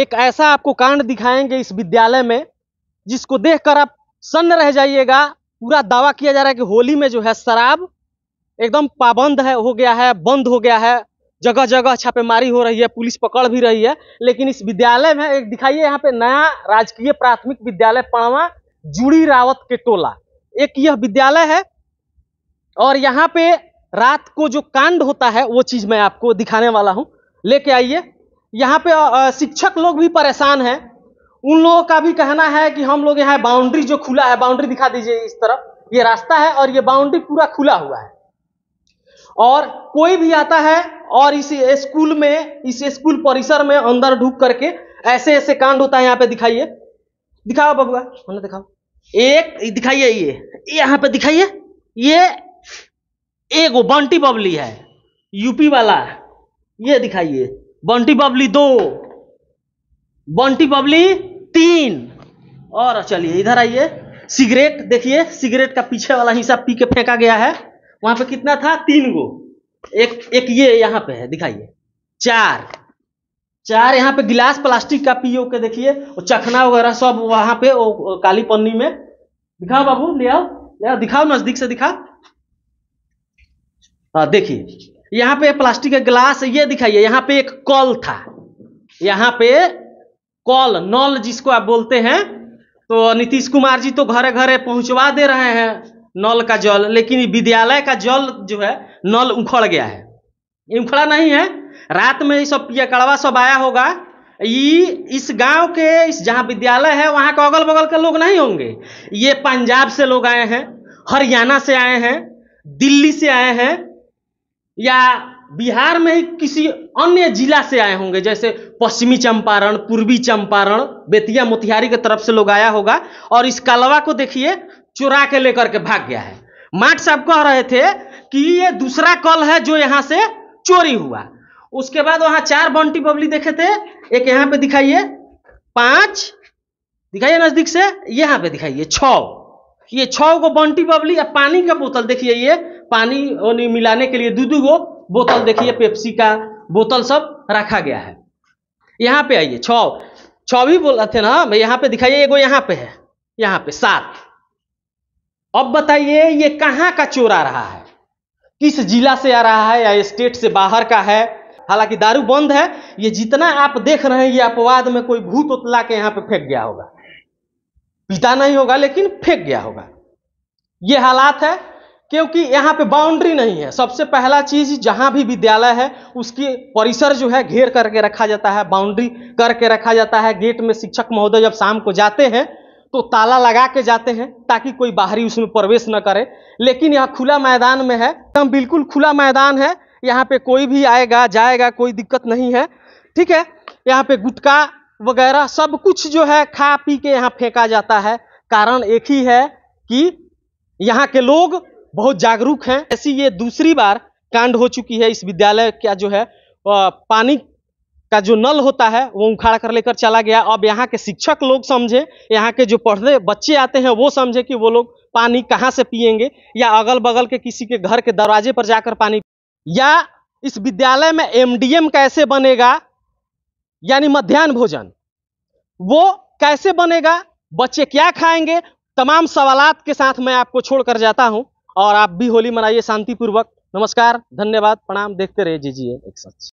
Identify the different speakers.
Speaker 1: एक ऐसा आपको कांड दिखाएंगे इस विद्यालय में जिसको देखकर आप सन्न रह जाइएगा पूरा दावा किया जा रहा है कि होली में जो है शराब एकदम पाबंद है हो गया है बंद हो गया है जगह जगह छापेमारी हो रही है पुलिस पकड़ भी रही है लेकिन इस विद्यालय में एक दिखाइए यहाँ पे नया राजकीय प्राथमिक विद्यालय पड़वा जुड़ी रावत के टोला एक यह विद्यालय है और यहाँ पे रात को जो कांड होता है वो चीज मैं आपको दिखाने वाला हूँ लेके आइए यहाँ पे शिक्षक लोग भी परेशान हैं उन लोगों का भी कहना है कि हम लोग यहाँ बाउंड्री जो खुला है बाउंड्री दिखा दीजिए इस तरफ ये रास्ता है और ये बाउंड्री पूरा खुला हुआ है और कोई भी आता है और इस स्कूल में इस स्कूल परिसर में अंदर ढूक करके ऐसे ऐसे कांड होता है यहाँ पे दिखाइए दिखाओ बबुआ मैंने मतलब दिखाओ एक दिखाइए ये यहाँ पे दिखाइए ये एगो बंटी बबली है यूपी वाला ये दिखाइए बंटी बबली दो बंटी बबली तीन और चलिए इधर आइए सिगरेट देखिए सिगरेट का पीछे वाला हिस्सा पी के फेंका गया है वहां पे कितना था तीन गो एक एक ये यहाँ पे है दिखाइए चार चार यहाँ पे गिलास प्लास्टिक का पीओ के देखिए और चखना वगैरह सब वहां पे वो काली पन्नी में दिखाओ बाबू ले आओ ले आओ दिखाओ नजदीक से दिखा हाँ देखिए यहाँ पे प्लास्टिक का ग्लास ये दिखाइए यहाँ पे एक कॉल था यहाँ पे कॉल नल जिसको आप बोलते हैं तो नीतीश कुमार जी तो घरे घरे पहुंचवा दे रहे हैं नल का जल लेकिन विद्यालय का जल जो है नल उखड़ गया है ये उखड़ा नहीं है रात में ये सब कड़वा सब आया होगा ये इस गांव के इस जहाँ विद्यालय है वहाँ के अगल बगल के लोग नहीं होंगे ये पंजाब से लोग आए हैं हरियाणा से आए हैं दिल्ली से आए हैं या बिहार में ही किसी अन्य जिला से आए होंगे जैसे पश्चिमी चंपारण पूर्वी चंपारण बेतिया मोतिहारी के तरफ से लोग आया होगा और इस कलवा को देखिए चुरा के लेकर के भाग गया है माठ साहब कह रहे थे कि ये दूसरा कल है जो यहाँ से चोरी हुआ उसके बाद वहां चार बंटी बबली देखे थे एक यहाँ पे दिखाइए पांच दिखाइए नजदीक से यहाँ पे दिखाइए छ ये छौ को बंटी बबली या पानी का बोतल देखिए ये पानी वानी मिलाने के लिए दो दो गो बोतल देखिए पेप्सी का बोतल सब रखा गया है यहाँ पे आइए छो छौ भी बोला थे ना मैं यहाँ पे दिखाइए एगो यहाँ पे है यहाँ पे सात अब बताइए ये कहाँ का चोर आ रहा है किस जिला से आ रहा है या स्टेट से बाहर का है हालांकि दारू बंद है ये जितना आप देख रहे हैं ये अपवाद में कोई भूत उतला के यहाँ पे फेंक गया होगा पीता नहीं होगा लेकिन फेंक गया होगा ये हालात है क्योंकि यहाँ पे बाउंड्री नहीं है सबसे पहला चीज जहाँ भी विद्यालय है उसके परिसर जो है घेर करके रखा जाता है बाउंड्री करके रखा जाता है गेट में शिक्षक महोदय जब शाम को जाते हैं तो ताला लगा के जाते हैं ताकि कोई बाहरी उसमें प्रवेश न करे लेकिन यह खुला मैदान में है एकदम बिल्कुल खुला मैदान है यहाँ पे कोई भी आएगा जाएगा कोई दिक्कत नहीं है ठीक है यहाँ पे गुटखा वगैरह सब कुछ जो है खा पी के यहाँ फेंका जाता है कारण एक ही है कि यहाँ के लोग बहुत जागरूक हैं ऐसी ये दूसरी बार कांड हो चुकी है इस विद्यालय का जो है पानी का जो नल होता है वो उखाड़ कर लेकर चला गया अब यहाँ के शिक्षक लोग समझे यहाँ के जो पढ़ने बच्चे आते हैं वो समझे कि वो लोग पानी कहाँ से पिएंगे या अगल बगल के किसी के घर के दरवाजे पर जाकर पानी या इस विद्यालय में एमडीएम कैसे बनेगा यानी मध्यान्ह भोजन वो कैसे बनेगा बच्चे क्या खाएंगे तमाम सवालात के साथ मैं आपको छोड़कर जाता हूं और आप भी होली मनाइए शांतिपूर्वक नमस्कार धन्यवाद प्रणाम देखते रहे जी जी एक सच